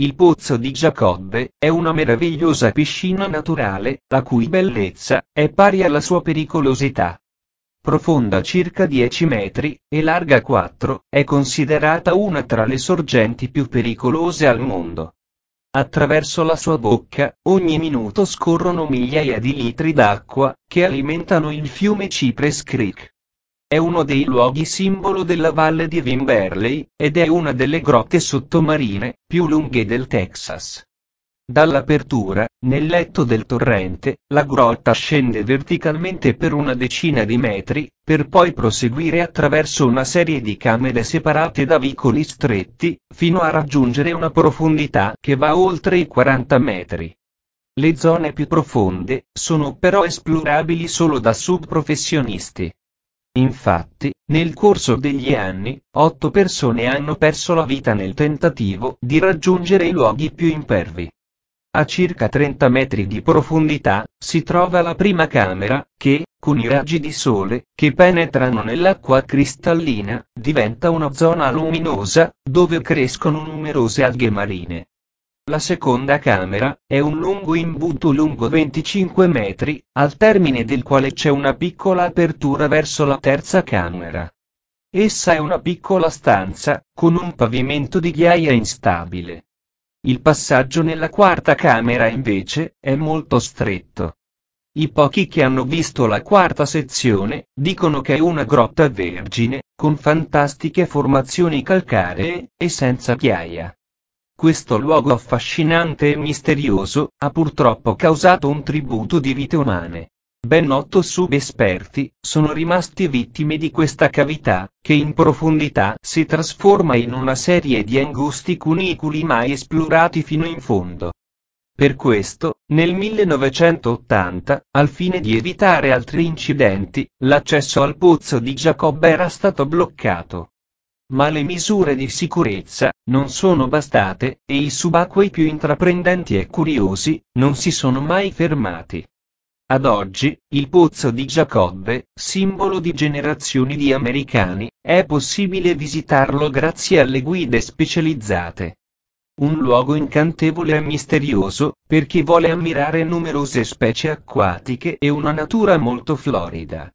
Il pozzo di Giacobbe è una meravigliosa piscina naturale, la cui bellezza è pari alla sua pericolosità. Profonda circa 10 metri e larga 4, è considerata una tra le sorgenti più pericolose al mondo. Attraverso la sua bocca, ogni minuto scorrono migliaia di litri d'acqua, che alimentano il fiume Cypress Creek. È uno dei luoghi simbolo della valle di Wimberley, ed è una delle grotte sottomarine più lunghe del Texas. Dall'apertura, nel letto del torrente, la grotta scende verticalmente per una decina di metri, per poi proseguire attraverso una serie di camere separate da vicoli stretti, fino a raggiungere una profondità che va oltre i 40 metri. Le zone più profonde sono però esplorabili solo da subprofessionisti. Infatti, nel corso degli anni, otto persone hanno perso la vita nel tentativo di raggiungere i luoghi più impervi. A circa 30 metri di profondità, si trova la prima camera, che, con i raggi di sole, che penetrano nell'acqua cristallina, diventa una zona luminosa, dove crescono numerose alghe marine. La seconda camera è un lungo imbuto lungo 25 metri, al termine del quale c'è una piccola apertura verso la terza camera. Essa è una piccola stanza, con un pavimento di ghiaia instabile. Il passaggio nella quarta camera invece è molto stretto. I pochi che hanno visto la quarta sezione dicono che è una grotta vergine, con fantastiche formazioni calcaree e senza ghiaia. Questo luogo affascinante e misterioso ha purtroppo causato un tributo di vite umane. Ben otto subesperti sono rimasti vittime di questa cavità, che in profondità si trasforma in una serie di angusti cunicoli mai esplorati fino in fondo. Per questo, nel 1980, al fine di evitare altri incidenti, l'accesso al pozzo di Giacobbe era stato bloccato. Ma le misure di sicurezza non sono bastate e i subacquei più intraprendenti e curiosi non si sono mai fermati. Ad oggi, il pozzo di Giacobbe, simbolo di generazioni di americani, è possibile visitarlo grazie alle guide specializzate. Un luogo incantevole e misterioso, per chi vuole ammirare numerose specie acquatiche e una natura molto florida.